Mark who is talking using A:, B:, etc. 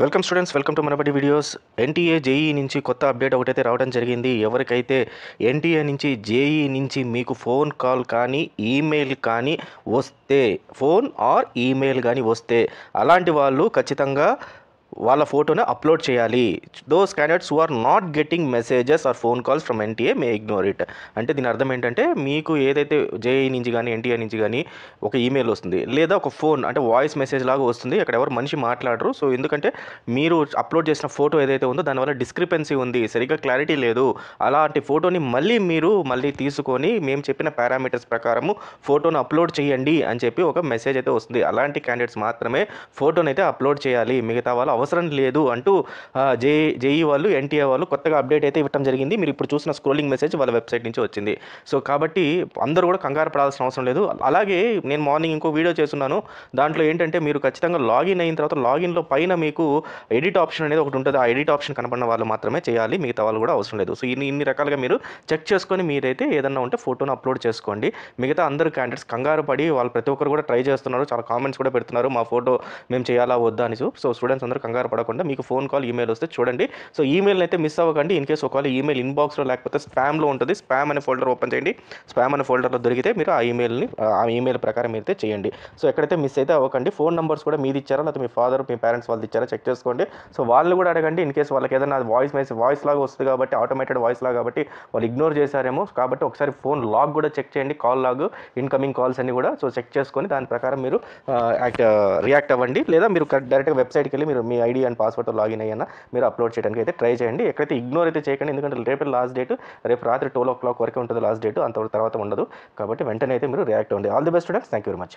A: welcome students welcome to Manabadi videos NTA JEE నుంచి కొత్త update ఒకటైతే రావడం జరిగింది ఎవరికైతే ఎన్టీఏ నుంచి జేఈ e e నుంచి మీకు ఫోన్ కాల్ కానీ ఈమెయిల్ కానీ వస్తే ఫోన్ ఆర్ ఈమెయిల్ కానీ వస్తే అలాంటి వాళ్ళు ఖచ్చితంగా వాళ్ళ ఫోటోని అప్లోడ్ చేయాలి those candidates who are not getting messages or phone calls from NTA may ignore it అంటే దీని అర్థం ఏంటంటే మీకు ఏదైతే జేఈ e నుంచి కానీ ఎన్టీఏ నుంచి కానీ ఒక ఈమెయిల్ వస్తుంది లేదా ఒక ఫోన్ అంటే వాయిస్ మెసేజ్ లాగా వస్తుంది అక్కడ ఎవరు మనిషి మాట్లాడరు సో ఎందుకంటే మీరు అప్లోడ్ చేసిన ఫోటో ఏదైతే ఉందో దానివల్ల డిస్క్రిపెన్సీ ఉంది సరిగ్గా క్లారిటీ లేదు అలాంటి ఫోటోని మళ్ళీ మీరు మళ్ళీ తీసుకొని మేము చెప్పిన పారామీటర్స్ ప్రకారము ఫోటోను అప్లోడ్ చేయండి అని చెప్పి ఒక మెసేజ్ అయితే వస్తుంది అలాంటి క్యాండిడేట్స్ మాత్రమే ఫోటోని అయితే అప్లోడ్ చేయాలి మిగతా వాళ్ళు అవసరం లేదు అంటూ జే జేఈ వాళ్ళు ఎన్టీఏ వాళ్ళు కొత్తగా అప్డేట్ అయితే ఇవ్వడం జరిగింది మీరు ఇప్పుడు చూసిన స్క్రోలింగ్ మెసేజ్ వాళ్ళ వెబ్సైట్ నుంచి వచ్చింది సో కాబట్టి అందరూ కూడా కంగారు పడాల్సిన అవసరం లేదు అలాగే నేను మార్నింగ్ ఇంకో వీడియో చేస్తున్నాను దాంట్లో ఏంటంటే మీరు ఖచ్చితంగా లాగిన్ అయిన తర్వాత లాగిన్లో పైన మీకు ఎడిట్ ఆప్షన్ అనేది ఒకటి ఉంటుంది ఆ ఎడిట్ ఆప్షన్ కనపడిన వాళ్ళు మాత్రమే చేయాలి మిగతా వాళ్ళు కూడా అవసరం లేదు సో ఇన్ని ఇన్ని రకాలుగా మీరు చెక్ చేసుకొని మీరైతే ఏదన్నా ఉంటే ఫోటోను అప్లోడ్ చేసుకోండి మిగతా అందరు క్యాండిడేట్స్ కంగారు పడి వాళ్ళు ప్రతి ఒక్కరు కూడా ట్రై చేస్తున్నారు చాలా కామెంట్స్ కూడా పెడుతున్నారు మా ఫోటో మేము చేయాలా వద్దా అని సో స్టూడెంట్స్ అందరూ కంగారు కంగారు పడకుండా మీకు ఫోన్ కాల్ ఈమెయిల్ వస్తే చూడండి సో ఈమెయిల్ అయితే మిస్ అవ్వకండి ఇన్ కేసు ఒకవేళ ఈమెయిల్ ఇన్బాక్స్లో లేకపోతే స్పామ్లో ఉంటుంది స్పామ్ అనే ఫోల్డర్ ఓపెన్ చేయండి స్పామ్ అనే ఫోల్డర్లో దొరికితే మీరు ఆ ఈమెయిల్ని ఆ ఈమెయిల్ ప్రకారం అయితే చేయండి సో ఎక్కడైతే మిస్ అయితే అవ్వకండి ఫోన్ నెంబర్స్ కూడా మీది ఇచ్చారా లేకపోతే మీ ఫాదర్ మీ పేరెంట్స్ వాళ్ళు ఇచ్చారా చెక్ చేసుకోండి సో వాళ్ళు కూడా అడగండి ఇన్ కేసు వాళ్ళకి ఏదైనా వాయిస్ మెసేజ్ వాయిస్ లాగా వస్తుంది కాబట్టి ఆటోమేటెడ్ వాయిస్ లాగా కాబట్టి వాళ్ళు ఇగ్నోర్ చేశారేమో కాబట్టి ఒకసారి ఫోన్ లాగ్ కూడా చెక్ చేయండి కాల్ లాగ్ ఇన్కమింగ్ కాల్స్ అన్ని కూడా సో చెక్ చేసుకొని దాని ప్రకారం మీరు రియాక్ట్ అవ్వండి లేదా మీరు డైరెక్ట్గా వెబ్సైట్కి వెళ్ళి మీరు మీ ఐడి అండ్ పాస్వర్డ్తో లాగిన్ అయ్యన్నా మీరు అప్లోడ్ చేయడానికి అయితే ట్రై చేయండి ఎక్కడైతే ఇగ్నోర్ అయితే చేయకండి ఎందుకంటే రేపు లాస్ట్ డేట్ రేపు రాత్రి ట్వెల్వ్ ఓ క్లాక్ వరకు ఉంటుంది లాస్ట్ డేట్ అంత తర్వాత ఉండదు కాబట్టి వెంటనే అయితే మీరు రియాక్ట్ అవ్వండి all the best students thank you very much